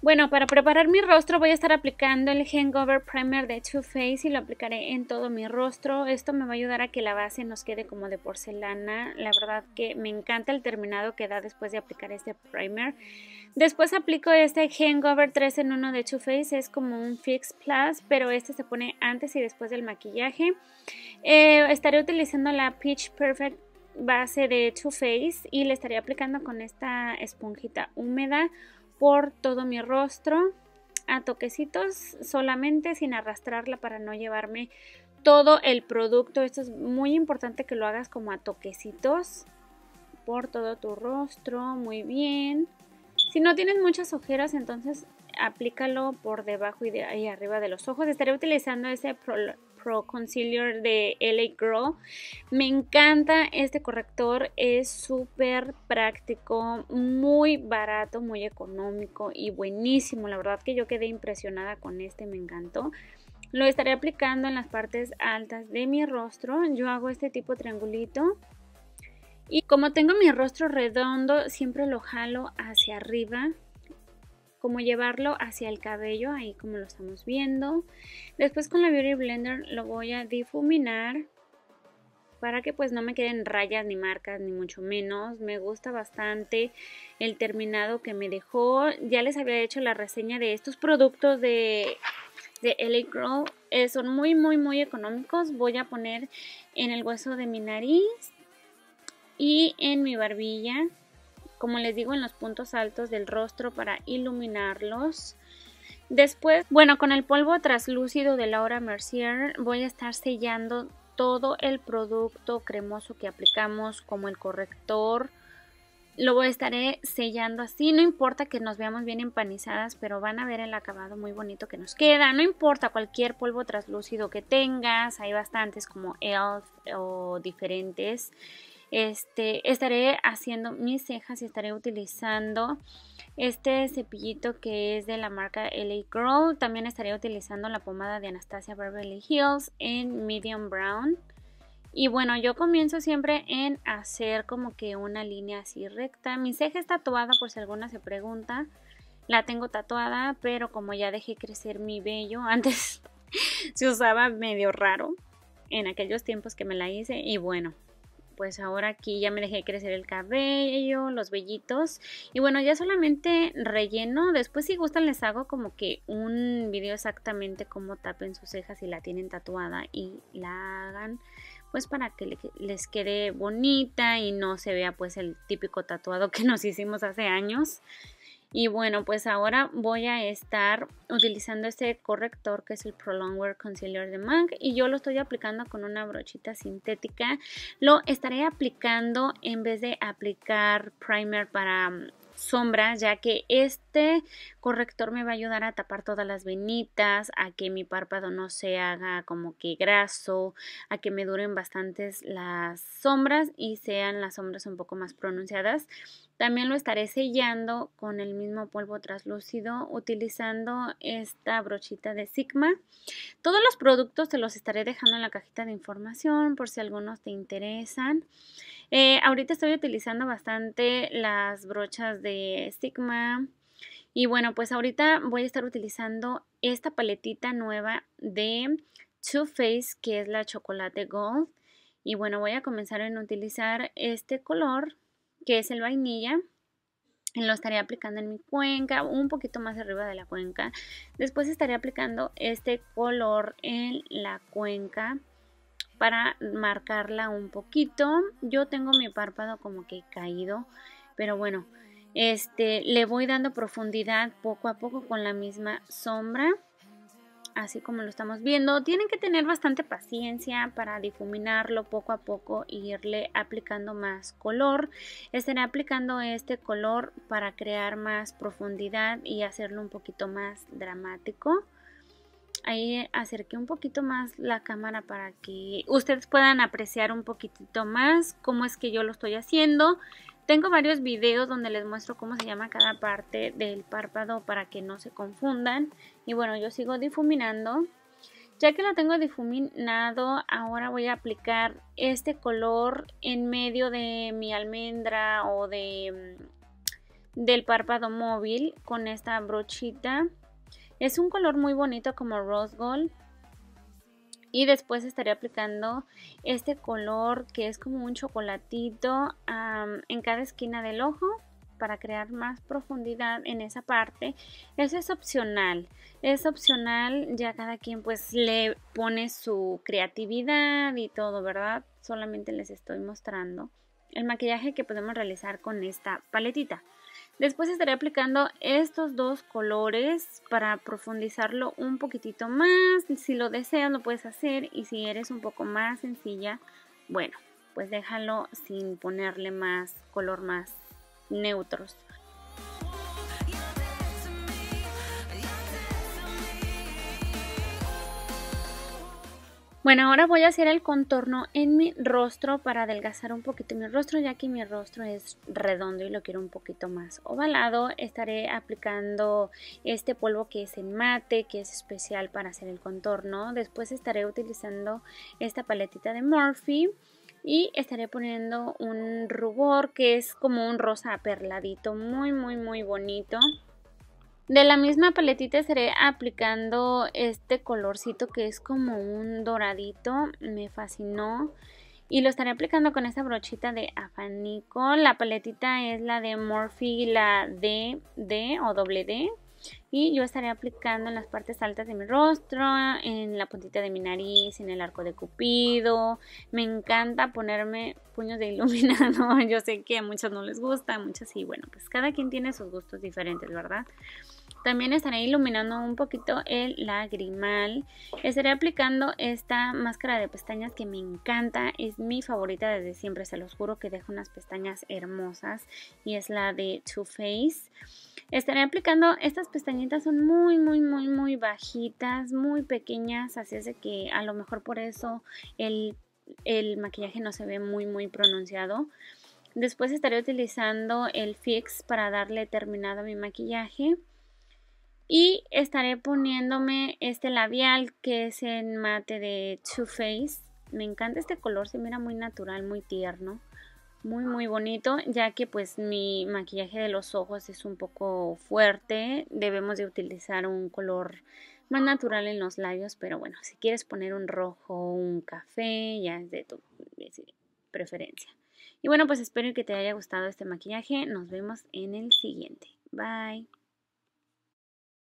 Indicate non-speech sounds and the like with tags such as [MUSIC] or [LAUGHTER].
Bueno, para preparar mi rostro voy a estar aplicando el Hangover Primer de Too Faced y lo aplicaré en todo mi rostro. Esto me va a ayudar a que la base nos quede como de porcelana. La verdad que me encanta el terminado que da después de aplicar este primer. Después aplico este Hangover 3 en 1 de Too Faced. Es como un Fix Plus, pero este se pone antes y después del maquillaje. Eh, estaré utilizando la Peach Perfect base de Too Faced y le estaré aplicando con esta esponjita húmeda por todo mi rostro a toquecitos solamente sin arrastrarla para no llevarme todo el producto. Esto es muy importante que lo hagas como a toquecitos por todo tu rostro. Muy bien. Si no tienes muchas ojeras, entonces aplícalo por debajo y, de, ahí arriba de los ojos. Estaré utilizando ese Pro Concealer de LA Girl. Me encanta este corrector, es súper práctico, muy barato, muy económico y buenísimo. La verdad que yo quedé impresionada con este, me encantó. Lo estaré aplicando en las partes altas de mi rostro. Yo hago este tipo triangulito. Y como tengo mi rostro redondo, siempre lo jalo hacia arriba como llevarlo hacia el cabello, ahí como lo estamos viendo. Después con la Beauty Blender lo voy a difuminar para que pues no me queden rayas ni marcas ni mucho menos. Me gusta bastante el terminado que me dejó. Ya les había hecho la reseña de estos productos de, de LA Grow. Eh, son muy muy muy económicos. Voy a poner en el hueso de mi nariz y en mi barbilla como les digo, en los puntos altos del rostro para iluminarlos. Después, bueno, con el polvo traslúcido de Laura Mercier voy a estar sellando todo el producto cremoso que aplicamos, como el corrector, lo estaré eh, sellando así, no importa que nos veamos bien empanizadas, pero van a ver el acabado muy bonito que nos queda, no importa cualquier polvo traslúcido que tengas, hay bastantes como ELF o diferentes, este, estaré haciendo mis cejas y estaré utilizando este cepillito que es de la marca LA Girl, también estaré utilizando la pomada de Anastasia Beverly Hills en Medium Brown y bueno, yo comienzo siempre en hacer como que una línea así recta. Mi ceja es tatuada por si alguna se pregunta. La tengo tatuada, pero como ya dejé crecer mi vello, [LAUGHS] antes se usaba medio raro en aquellos tiempos que me la hice. Y bueno, pues ahora aquí ya me dejé crecer el cabello, los vellitos. Y bueno, ya solamente relleno. Después si gustan les hago como que un video exactamente cómo tapen sus cejas si la tienen tatuada y la hagan pues para que les quede bonita y no se vea pues el típico tatuado que [LAUGHS] nos hicimos hace años. Y bueno, pues ahora voy a estar utilizando este corrector que es el prolonger Concealer de MAC y yo lo estoy aplicando con una brochita sintética. Lo estaré aplicando en vez de aplicar primer para sombra, ya que este corrector me va a ayudar a tapar todas las venitas, a que mi párpado no se haga como que graso, a que me duren bastantes las sombras y sean las sombras un poco más pronunciadas también lo estaré sellando con el mismo polvo translúcido utilizando esta brochita de Sigma. Todos los productos te los estaré dejando en la cajita de información por si algunos te interesan. Eh, ahorita estoy utilizando bastante las brochas de Sigma. Y bueno, pues ahorita voy a estar utilizando esta paletita nueva de Too Faced, que es la chocolate gold. Y bueno, voy a comenzar en utilizar este color que es el vainilla. Lo estaré aplicando en mi cuenca, un poquito más arriba de la cuenca. Después estaré aplicando este color en la cuenca para marcarla un poquito. Yo tengo mi párpado como que caído, pero bueno, este, le voy dando profundidad poco a poco con la misma sombra así como lo estamos viendo. Tienen que tener bastante paciencia para difuminarlo poco a poco e irle aplicando más color. Estaré aplicando este color para crear más profundidad y hacerlo un poquito más dramático. Ahí acerqué un poquito más la cámara para que ustedes puedan apreciar un poquitito más cómo es que yo lo estoy haciendo. Tengo varios videos donde les muestro cómo se llama cada parte del párpado para que no se confundan. Y bueno, yo sigo difuminando. Ya que lo tengo difuminado, ahora voy a aplicar este color en medio de mi almendra o de mm, del párpado móvil con esta brochita. Es un color muy bonito como rose gold y después estaré aplicando este color que es como un chocolatito en cada esquina del ojo para crear más profundidad en esa parte. Eso es opcional. Es opcional, ya cada quien pues le pone su creatividad y todo, ¿verdad? Solamente les estoy mostrando el maquillaje que podemos realizar con esta paletita. Después estaré aplicando estos dos colores para profundizarlo un poquitito más. Si lo deseas lo puedes hacer y si eres un poco más sencilla, bueno, pues déjalo sin ponerle más color más neutros. Bueno, ahora voy a hacer el contorno en mi rostro para adelgazar un poquito mi rostro, ya que mi rostro es redondo y lo quiero un poquito más ovalado. Estaré aplicando este polvo que es en mate, que es especial para hacer el contorno. Después estaré utilizando esta paletita de Morphe y estaré poniendo un rubor que es como un rosa perladito, muy, muy, muy bonito. De la misma paletita estaré aplicando este colorcito que es como un doradito, me fascinó. Y lo estaré aplicando con esta brochita de afanico. La paletita es la de Morphe, la D, D o doble D y yo estaré aplicando en las partes altas de mi rostro, en la puntita de mi nariz, en el arco de cupido. Me encanta ponerme puños de iluminado. [LAUGHS] Yo sé que a muchos no les gusta, a muchos sí. Bueno, pues cada quien tiene sus gustos diferentes, ¿verdad? También estaré iluminando un poquito el lagrimal. Estaré aplicando esta máscara de pestañas que me encanta. Es mi favorita desde siempre. Se los juro que deja unas pestañas hermosas. Y es la de Too Faced. Estaré aplicando estas pestañas son muy, muy, muy, muy bajitas, muy pequeñas, así es de que a lo mejor por eso el, el maquillaje no se ve muy, muy pronunciado. Después estaré utilizando el Fix para darle terminado a mi maquillaje. Y estaré poniéndome este labial que es en mate de Too Faced. Me encanta este color, se mira muy natural, muy tierno muy muy bonito ya que pues mi maquillaje de los ojos es un poco fuerte debemos de utilizar un color más natural en los labios pero bueno si quieres poner un rojo o un café ya es de tu preferencia y bueno pues espero que te haya gustado este maquillaje nos vemos en el siguiente bye